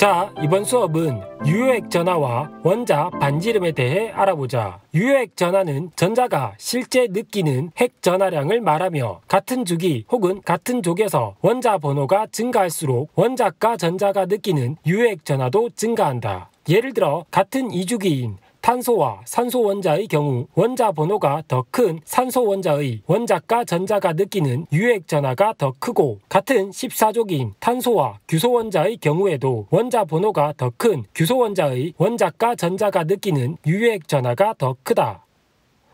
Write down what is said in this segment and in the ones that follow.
자, 이번 수업은 유효액 전화와 원자 반지름에 대해 알아보자. 유효액 전화는 전자가 실제 느끼는 핵 전하량을 말하며 같은 주기 혹은 같은 족에서 원자 번호가 증가할수록 원자과 전자가 느끼는 유효액 전화도 증가한다. 예를 들어 같은 이주기인 탄소와 산소 원자의 경우 원자 번호가 더 큰 산소 원자의 원자과 전자가 느끼는 유액 전하가 더 크고 같은 14족인 탄소와 규소 원자의 경우에도 원자 번호가 더 큰 규소 원자의 원자과 전자가 느끼는 유액 전하가 더 크다.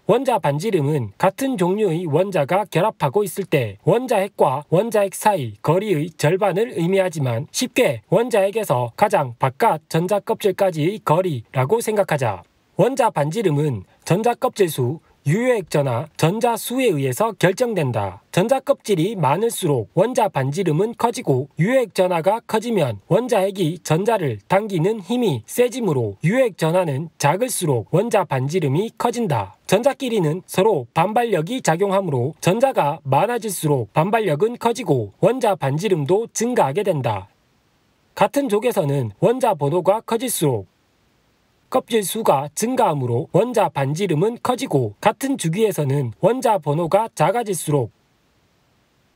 원자 반지름은 같은 종류의 원자가 결합하고 있을 때 원자핵과 원자핵 사이 거리의 절반을 의미하지만 쉽게 원자핵에서 가장 바깥 전자껍질까지의 거리라고 생각하자. 원자 반지름은 전자 껍질 수, 유효액전화, 전자 수에 의해서 결정된다. 전자 껍질이 많을수록 원자 반지름은 커지고 유효액전화가 커지면 원자핵이 전자를 당기는 힘이 세지므로 유효액전화는 작을수록 원자 반지름이 커진다. 전자끼리는 서로 반발력이 작용하므로 전자가 많아질수록 반발력은 커지고 원자 반지름도 증가하게 된다. 같은 족에서는 원자 번호가 커질수록 껍질 수가 증가하므로 원자 반지름은 커지고 같은 주기에서는 원자 번호가 작아질수록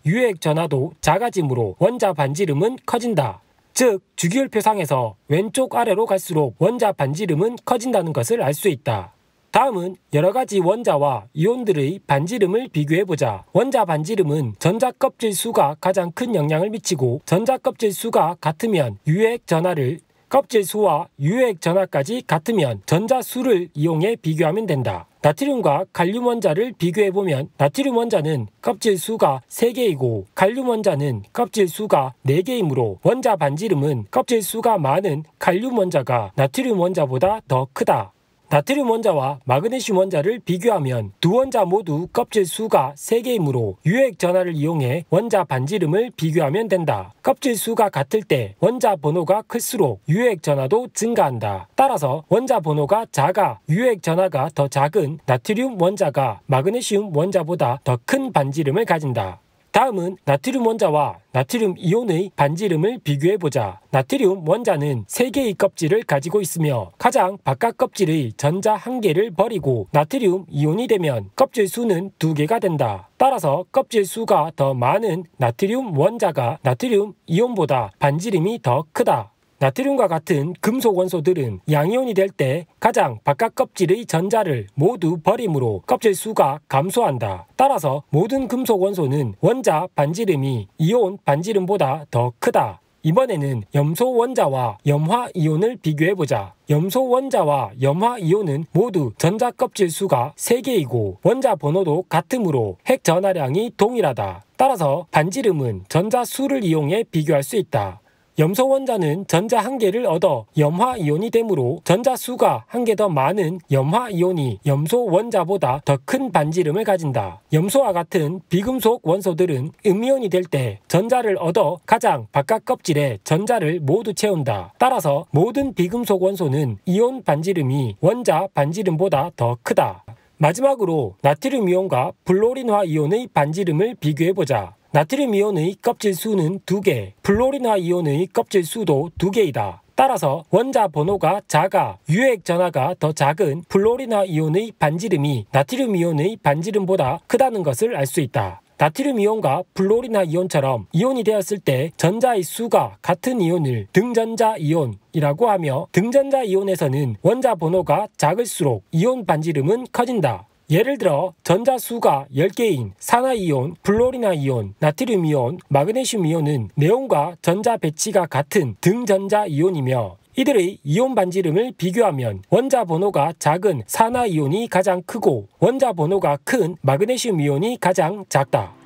유액 전하도 작아지므로 원자 반지름은 커진다. 즉 주기율표상에서 왼쪽 아래로 갈수록 원자 반지름은 커진다는 것을 알 수 있다. 다음은 여러가지 원자와 이온들의 반지름을 비교해보자. 원자 반지름은 전자껍질 수가 가장 큰 영향을 미치고 전자껍질 수가 같으면 유액 전하를 껍질 수와 유액 전화까지 같으면 전자수를 이용해 비교하면 된다. 나트륨과 갈륨 원자를 비교해보면 나트륨 원자는 껍질 수가 3개이고 갈륨 원자는 껍질 수가 4개이므로 원자 반지름은 껍질 수가 많은 갈륨 원자가 나트륨 원자보다 더 크다. 나트륨 원자와 마그네슘 원자를 비교하면 두 원자 모두 껍질 수가 3개이므로 유액 전화를 이용해 원자 반지름을 비교하면 된다. 껍질 수가 같을 때 원자 번호가 클수록 유액 전화도 증가한다. 따라서 원자 번호가 작아 유액 전화가 더 작은 나트륨 원자가 마그네슘 원자보다 더 큰 반지름을 가진다. 다음은 나트륨 원자와 나트륨 이온의 반지름을 비교해보자. 나트륨 원자는 3개의 껍질을 가지고 있으며 가장 바깥 껍질의 전자 1개를 버리고 나트륨 이온이 되면 껍질 수는 2개가 된다. 따라서 껍질 수가 더 많은 나트륨 원자가 나트륨 이온보다 반지름이 더 크다. 나트륨과 같은 금속 원소들은 양이온이 될 때 가장 바깥 껍질의 전자를 모두 버림으로 껍질 수가 감소한다. 따라서 모든 금속 원소는 원자 반지름이 이온 반지름보다 더 크다. 이번에는 염소 원자와 염화 이온을 비교해보자. 염소 원자와 염화 이온은 모두 전자 껍질 수가 3개이고 원자 번호도 같으므로 핵 전하량이 동일하다. 따라서 반지름은 전자 수를 이용해 비교할 수 있다. 염소 원자는 전자 한 개를 얻어 염화 이온이 되므로 전자 수가 한 개 더 많은 염화 이온이 염소 원자보다 더 큰 반지름을 가진다. 염소와 같은 비금속 원소들은 음이온이 될 때 전자를 얻어 가장 바깥 껍질에 전자를 모두 채운다. 따라서 모든 비금속 원소는 이온 반지름이 원자 반지름보다 더 크다. 마지막으로 나트륨 이온과 플로린화 이온의 반지름을 비교해보자. 나트륨 이온의 껍질 수는 2개, 플로리나 이온의 껍질 수도 2개이다. 따라서 원자 번호가 작아 유액 전하가 더 작은 플로리나 이온의 반지름이 나트륨 이온의 반지름보다 크다는 것을 알 수 있다. 나트륨 이온과 플로리나 이온처럼 이온이 되었을 때 전자의 수가 같은 이온을 등전자 이온이라고 하며 등전자 이온에서는 원자 번호가 작을수록 이온 반지름은 커진다. 예를 들어 전자수가 10개인 산화이온, 플로리나이온, 나트륨이온, 마그네슘이온은 내용과 전자 배치가 같은 등전자이온이며 이들의 이온 반지름을 비교하면 원자 번호가 작은 산화이온이 가장 크고 원자 번호가 큰 마그네슘 이온이 가장 작다.